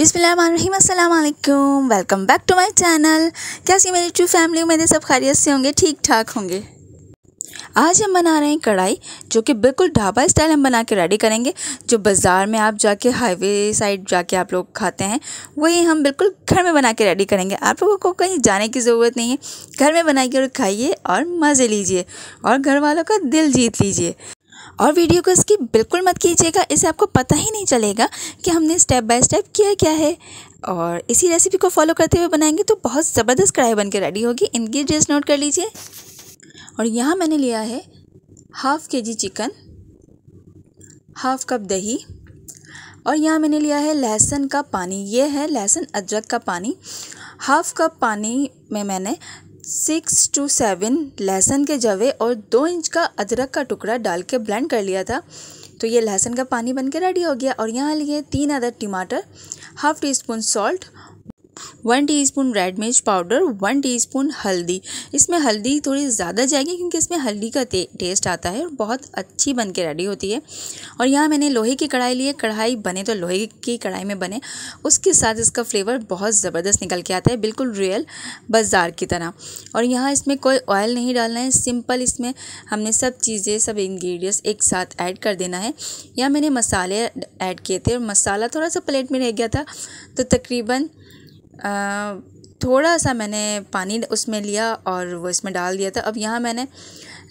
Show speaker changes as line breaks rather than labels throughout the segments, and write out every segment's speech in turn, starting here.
बिसमीम welcome back to my channel कैसी मेरी ट्रू फैमिली मेरे सब खैरियत से होंगे ठीक ठाक होंगे आज हम बना रहे हैं कढ़ाई जो कि बिल्कुल ढाबा स्टाइल हम बना के रेडी करेंगे जो बाज़ार में आप जाके हाईवे साइड जाके आप लोग खाते हैं वही हम बिल्कुल घर में बना के रेडी करेंगे आप लोगों को कहीं जाने की ज़रूरत नहीं है घर में बनाइए और खाइए और मज़े लीजिए और घर वालों का दिल जीत लीजिए और वीडियो को इसकी बिल्कुल मत कीजिएगा इसे आपको पता ही नहीं चलेगा कि हमने स्टेप बाय स्टेप किया क्या है और इसी रेसिपी को फॉलो करते हुए बनाएंगे तो बहुत ज़बरदस्त कढ़ाई बन के रेडी होगी इनकी ड्रेस नोट कर लीजिए और यहाँ मैंने लिया है हाफ़ के जी चिकन हाफ़ कप दही और यहाँ मैंने लिया है लहसुन का पानी ये है लहसुन अदरक का पानी हाफ़ कप पानी में मैंने सिक्स टू सेवन लहसुन के जवे और दो इंच का अदरक का टुकड़ा डाल के ब्लेंड कर लिया था तो ये लहसुन का पानी बन के रेडी हो गया और यहाँ लिए तीन अदर टमाटर half teaspoon salt one teaspoon red मिर्च पाउडर वन टीस्पून हल्दी इसमें हल्दी थोड़ी ज़्यादा जाएगी क्योंकि इसमें हल्दी का टेस्ट आता है और बहुत अच्छी बन के रेडी होती है और यहाँ मैंने लोहे की कढ़ाई ली है कढ़ाई बने तो लोहे की कढ़ाई में बने उसके साथ इसका फ्लेवर बहुत ज़बरदस्त निकल के आता है बिल्कुल रियल बाज़ार की तरह और यहाँ इसमें कोई ऑयल नहीं डालना है सिंपल इसमें हमने सब चीज़ें सब इंग्रेडिएंट्स एक साथ ऐड कर देना है यहाँ मैंने मसाले ऐड किए थे और मसाला थोड़ा सा प्लेट में रह गया था तो तकरीबन थोड़ा सा मैंने पानी उसमें लिया और वो इसमें डाल दिया था अब यहाँ मैंने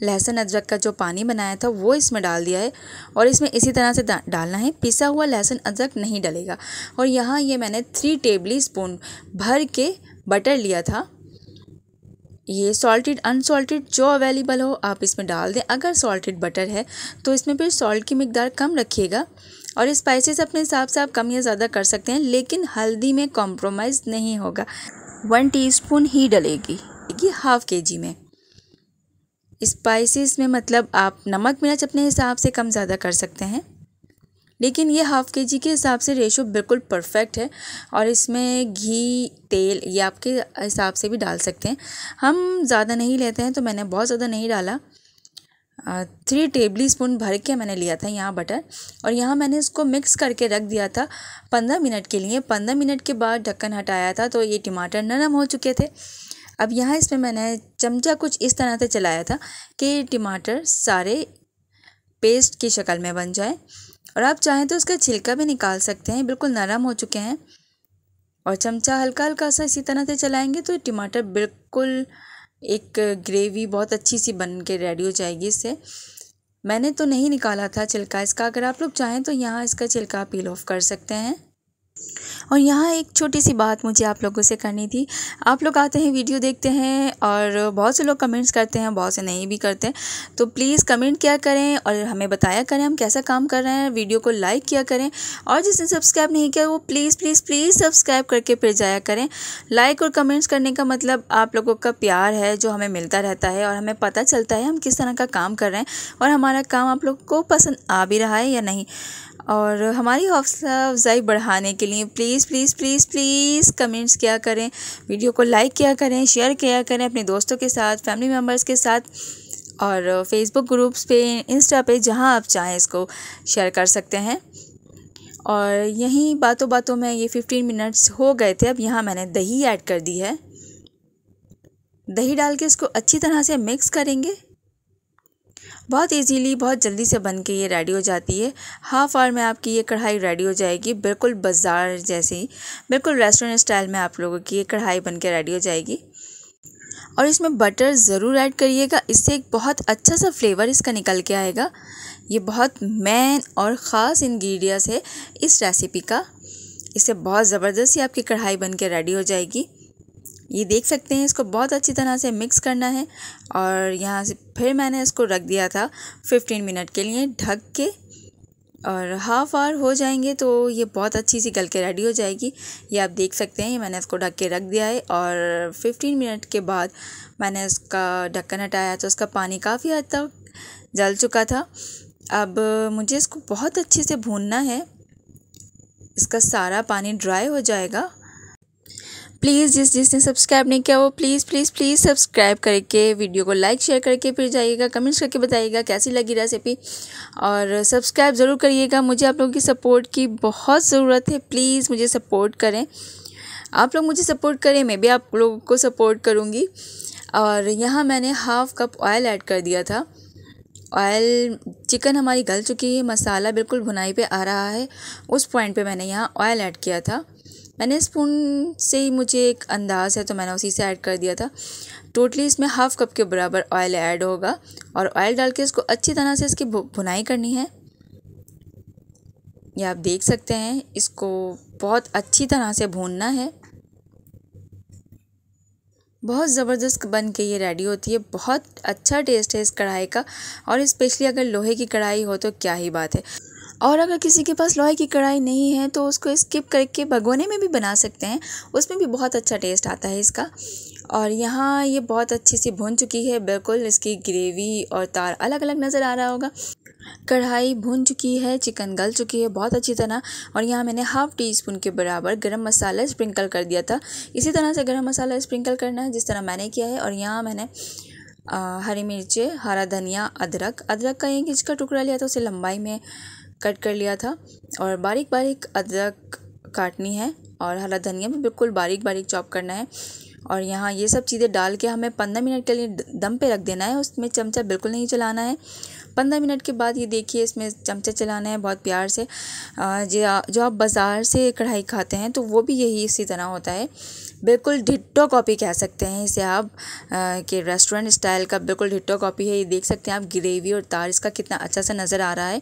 लहसुन अदरक का जो पानी बनाया था वो इसमें डाल दिया है और इसमें इसी तरह से डालना है पिसा हुआ लहसुन अदरक नहीं डलेगा और यहाँ ये मैंने थ्री टेबल स्पून भर के बटर लिया था ये सॉल्टेड अनसॉल्टेड जो अवेलेबल हो आप इसमें डाल दें अगर सॉल्टेड बटर है तो इसमें फिर सॉल्ट की मकदार कम रखिएगा और स्पाइसेस अपने हिसाब से आप कम या ज़्यादा कर सकते हैं लेकिन हल्दी में कॉम्प्रोमाइज़ नहीं होगा वन टीस्पून ही डलेगी कि हाफ के जी में स्पाइसेस में मतलब आप नमक मिर्च अपने हिसाब से कम ज़्यादा कर सकते हैं लेकिन ये हाफ़ के जी के हिसाब से रेशो बिल्कुल परफेक्ट है और इसमें घी तेल ये आपके हिसाब से भी डाल सकते हैं हम ज़्यादा नहीं लेते हैं तो मैंने बहुत ज़्यादा नहीं डाला थ्री टेबल स्पून भर के मैंने लिया था यहाँ बटर और यहाँ मैंने इसको मिक्स करके रख दिया था पंद्रह मिनट के लिए पंद्रह मिनट के बाद ढक्कन हटाया था तो ये टमाटर नरम हो चुके थे अब यहाँ इसमें मैंने चमचा कुछ इस तरह से चलाया था कि टमाटर सारे पेस्ट की शक्ल में बन जाए और आप चाहें तो उसका छिलका भी निकाल सकते हैं बिल्कुल नरम हो चुके हैं और चमचा हल्का हल्का सा इसी तरह से चलाएंगे तो टमाटर बिल्कुल एक ग्रेवी बहुत अच्छी सी बन के रेडी हो जाएगी इससे मैंने तो नहीं निकाला था छिलका इसका अगर आप लोग चाहें तो यहाँ इसका छिलका पील ऑफ कर सकते हैं और यहाँ एक छोटी सी बात मुझे आप लोगों से करनी थी आप लोग आते हैं वीडियो देखते हैं और बहुत से लोग कमेंट्स करते हैं बहुत से नहीं भी करते तो प्लीज़ कमेंट किया करें और हमें बताया करें हम कैसा काम कर रहे हैं वीडियो को लाइक किया करें और जिसने सब्सक्राइब नहीं किया वो प्लीज़ प्लीज़ प्लीज़ सब्सक्राइब करके फिर जाया करें लाइक और कमेंट्स करने का मतलब आप लोगों का प्यार है जो हमें मिलता रहता है और हमें पता चलता है हम किस तरह का काम कर रहे हैं और हमारा काम आप लोग को पसंद आ भी रहा है या नहीं और हमारी हौसला अफजाई बढ़ाने के लिए please please please please comments किया करें वीडियो को लाइक किया करें शेयर किया करें अपने दोस्तों के साथ फैमिली मेम्बर्स के साथ और फेसबुक ग्रुप्स पे इंस्टा पे जहाँ आप चाहें इसको शेयर कर सकते हैं और यहीं बातों बातों में ये फिफ्टीन मिनट्स हो गए थे अब यहाँ मैंने दही ऐड कर दी है दही डाल के इसको अच्छी तरह से मिक्स करेंगे बहुत इजीली बहुत जल्दी से बन के ये रेडी हो जाती है हाफ़ आवर में आपकी ये कढ़ाई रेडी हो जाएगी बिल्कुल बाज़ार जैसे ही बिल्कुल रेस्टोरेंट स्टाइल में आप लोगों की ये कढ़ाई बन के रेडी हो जाएगी और इसमें बटर ज़रूर ऐड करिएगा इससे एक बहुत अच्छा सा फ्लेवर इसका निकल के आएगा ये बहुत मेन और ख़ास इन्ग्रीडियंट्स है इस रेसिपी का इससे बहुत ज़बरदस्त ही आपकी कढ़ाई बन के रेडी हो जाएगी ये देख सकते हैं इसको बहुत अच्छी तरह से मिक्स करना है और यहाँ से फिर मैंने इसको रख दिया था फिफ्टीन मिनट के लिए ढक के और हाफ आवर हो जाएंगे तो ये बहुत अच्छी सी गल के रेडी हो जाएगी ये आप देख सकते हैं मैंने इसको ढक के रख दिया है और फिफ्टीन मिनट के बाद मैंने उसका ढक्कन हटाया तो उसका पानी काफ़ी हद तक जल चुका था अब मुझे इसको बहुत अच्छे से भूनना है इसका सारा पानी ड्राई हो जाएगा प्लीज़ जिस जिसने सब्सक्राइब नहीं किया वो प्लीज़ प्लीज़ प्लीज़ सब्सक्राइब करके वीडियो को लाइक शेयर करके फिर जाइएगा कमेंट्स करके बताइएगा कैसी लगी रेसिपी और सब्सक्राइब ज़रूर करिएगा मुझे आप लोगों की सपोर्ट की बहुत ज़रूरत है प्लीज़ मुझे सपोर्ट करें आप लोग मुझे सपोर्ट करें मैं भी आप लोगों को सपोर्ट करूँगी और यहाँ मैंने हाफ़ कप ऑयल ऐड कर दिया था ऑयल चिकन हमारी गल चुकी है मसाला बिल्कुल भुनाई पे आ रहा है उस पॉइंट पे मैंने यहाँ ऑयल ऐड किया था मैंने स्पून से ही मुझे एक अंदाज़ है तो मैंने उसी से ऐड कर दिया था टोटली इसमें हाफ़ कप के बराबर ऑयल ऐड होगा और ऑयल डाल के इसको अच्छी तरह से इसकी भुनाई करनी है ये आप देख सकते हैं इसको बहुत अच्छी तरह से भूनना है बहुत ज़बरदस्त बन के ये रेडी होती है बहुत अच्छा टेस्ट है इस कढ़ाई का और इस्पेशली अगर लोहे की कढ़ाई हो तो क्या ही बात है और अगर किसी के पास लोहे की कढ़ाई नहीं है तो उसको स्किप करके भगोने में भी बना सकते हैं उसमें भी बहुत अच्छा टेस्ट आता है इसका और यहाँ ये बहुत अच्छे से भुन चुकी है बिल्कुल इसकी ग्रेवी और तार अलग अलग नज़र आ रहा होगा कढ़ाई भुन चुकी है चिकन गल चुकी है बहुत अच्छी तरह और यहाँ मैंने हाफ़ टी स्पून के बराबर गरम मसाला स्प्रिंकल कर दिया था इसी तरह से गरम मसाला स्प्रिंकल करना है जिस तरह मैंने किया है और यहाँ मैंने आ, हरी मिर्चें हरा धनिया अदरक अदरक का एक इंच का टुकड़ा लिया था उसे लंबाई में कट कर लिया था और बारीक बारीक अदरक काटनी है और हरा धनिया भी बिल्कुल बारीक बारीक चॉप करना है और यहाँ ये सब चीज़ें डाल के हमें पंद्रह मिनट के लिए दम पे रख देना है उसमें चमचा बिल्कुल नहीं चलाना है पंद्रह मिनट के बाद ये देखिए इसमें चमचा चलाना है बहुत प्यार से जो आप बाज़ार से कढ़ाई खाते हैं तो वो भी यही इसी तरह होता है बिल्कुल ढिट्टो कॉपी कह सकते हैं इसे आप कि रेस्टोरेंट स्टाइल का बिल्कुल ढिट्टो कॉपी है ये देख सकते हैं आप ग्रेवी और तार इसका कितना अच्छा सा नज़र आ रहा है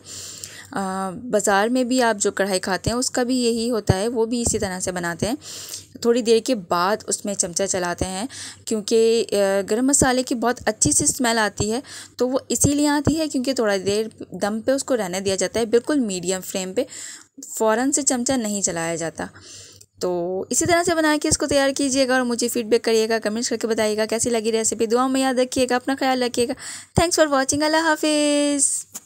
बाज़ार में भी आप जो कढ़ाई खाते हैं उसका भी यही होता है वो भी इसी तरह से बनाते हैं थोड़ी देर के बाद उसमें चमचा चलाते हैं क्योंकि गर्म मसाले की बहुत अच्छी सी स्मेल आती है तो वो इसीलिए आती है क्योंकि थोड़ा देर दम पे उसको रहने दिया जाता है बिल्कुल मीडियम फ्लेम पे फ़ौरन से चमचा नहीं चलाया जाता तो इसी तरह से बना के इसको तैयार कीजिएगा और मुझे फीडबैक करिएगा कमेंट्स करके बताइएगा कैसी लगी रेसिपी दुआ में याद रखिएगा अपना ख्याल रखिएगा थैंक्स फॉर वॉचिंग अल्लाह हाफिज़